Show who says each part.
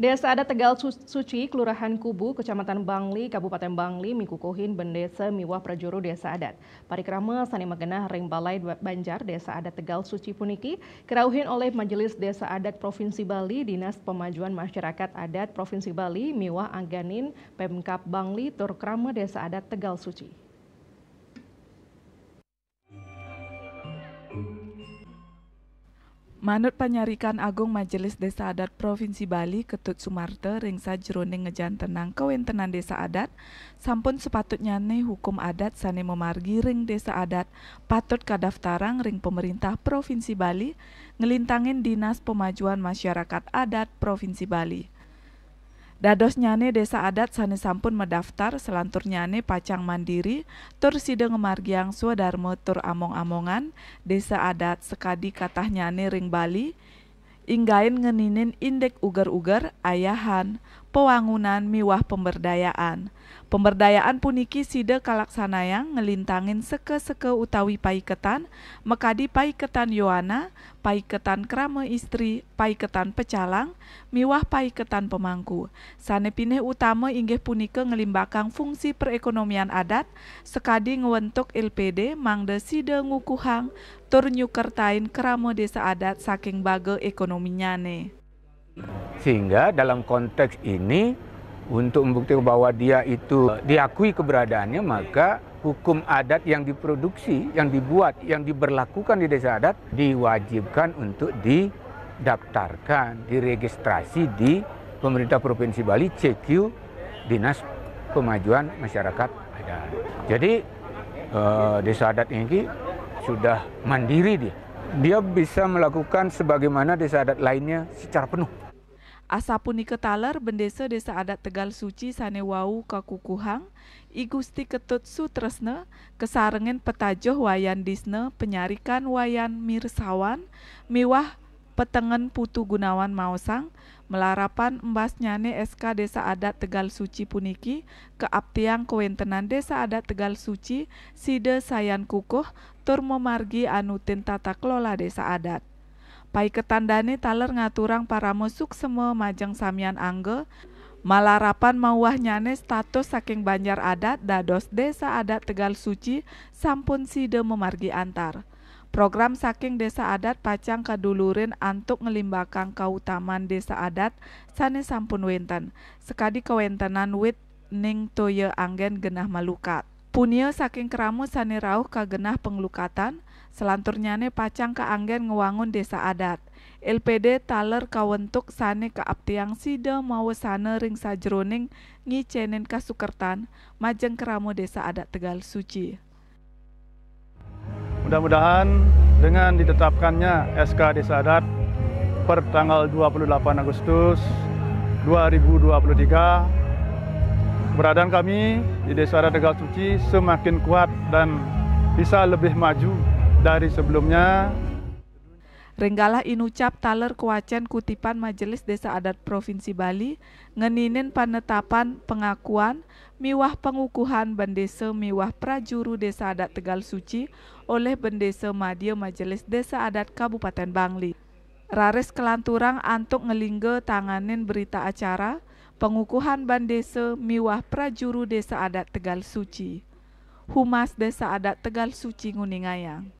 Speaker 1: Desa adat Tegal Suci, Kelurahan Kubu, Kecamatan Bangli, Kabupaten Bangli, Mikukuhin, Bendesa, Miwah Prajuru, Desa Adat. Parikrama Sani Magenah Ring Balai Banjar, Desa Adat Tegal Suci Puniki, kerauhin oleh Majelis Desa Adat Provinsi Bali, Dinas Pemajuan Masyarakat Adat Provinsi Bali, Miwah Angganin, Pemkap Bangli, Turkrama Desa Adat Tegal Suci. Manut panyarikan Agung Majelis Desa Adat Provinsi Bali Ketut Sumarte ringsa Ngejan Tenang kewentenan desa adat sampun sepatutnya ne hukum adat sane memargi ring desa adat patut kadaftarang ring pemerintah Provinsi Bali ngelintangin Dinas Pemajuan Masyarakat Adat Provinsi Bali. Dados nyane desa adat sani sampun mendaftar selantur nyane pacang mandiri tur sideng margiang suadarmo tur among-amongan desa adat sekadi katah nyane ring Bali inggain ngeninin indek uger-uger ayahan pewangunan miwah pemberdayaan. Pemberdayaan puniki sida kalaksanayang ngelintangin seke-seke utawi paiketan, mekadi paiketan Yohana, paiketan krame istri, paiketan pecalang, miwah paiketan pemangku. pineh utama inggih punika ngelimbakang fungsi perekonomian adat, sekadi ngewentuk LPD mangde sida ngukuhang, tur nyukertain krame desa adat saking bagel ekonominya ne.
Speaker 2: Sehingga dalam konteks ini untuk membuktikan bahwa dia itu diakui keberadaannya maka hukum adat yang diproduksi, yang dibuat, yang diberlakukan di desa adat diwajibkan untuk didaftarkan, diregistrasi di pemerintah Provinsi Bali CQ Dinas Pemajuan Masyarakat Adat. Jadi eh, desa adat ini sudah mandiri dia. Dia bisa melakukan sebagaimana desa adat lainnya secara penuh.
Speaker 1: Asapunika taler bendesa desa adat Tegal Suci sane wau kakukuhang I Gusti Ketut Sutresne kesarengen petajoh wayan disne penyarikan wayan mirsawan mewah petengen putu Gunawan Maosang melarapan embas nyane SK Desa Adat Tegal Suci puniki keaptiang kewentenan Desa Adat Tegal Suci sida sayan kukuh tur anutin anu tata kelola desa adat Pai ketandane taler ngaturang para musuk semua majeng samian angge, Malarapan mauah nyane status saking Banjar Adat dados Desa Adat Tegal Suci sampun sida memargi antar. Program saking Desa Adat pacang kadulurin antuk ngelimbakang kautaman Desa Adat sane sampun wenten. Sekadi kewentenan wit ning toye anggen genah malukat. Punia saking keramu sane rauh kagenah penglukatan, Selanturnyane pacang keanggen ngewangun desa adat. LPD taler kawentuk sane kaaptiang sida mawe sane ring sajroning ngicenen kasukertan majeng keramo desa adat Tegal Suci.
Speaker 2: Mudah-mudahan dengan ditetapkannya SK Desa Adat per tanggal 28 Agustus 2023 keberadaan kami di Desa Adat Tegal Suci semakin kuat dan bisa lebih maju dari sebelumnya.
Speaker 1: Renggalah inucap taler kuacen kutipan Majelis Desa Adat Provinsi Bali, ngeninin penetapan pengakuan miwah pengukuhan bendesa miwah prajuru Desa Adat Tegal Suci oleh bendesa Madia Majelis Desa Adat Kabupaten Bangli. Rares kelanturang antuk ngelingge tanganin berita acara pengukuhan bendese miwah prajuru Desa Adat Tegal Suci. Humas Desa Adat Tegal Suci Nguningayang.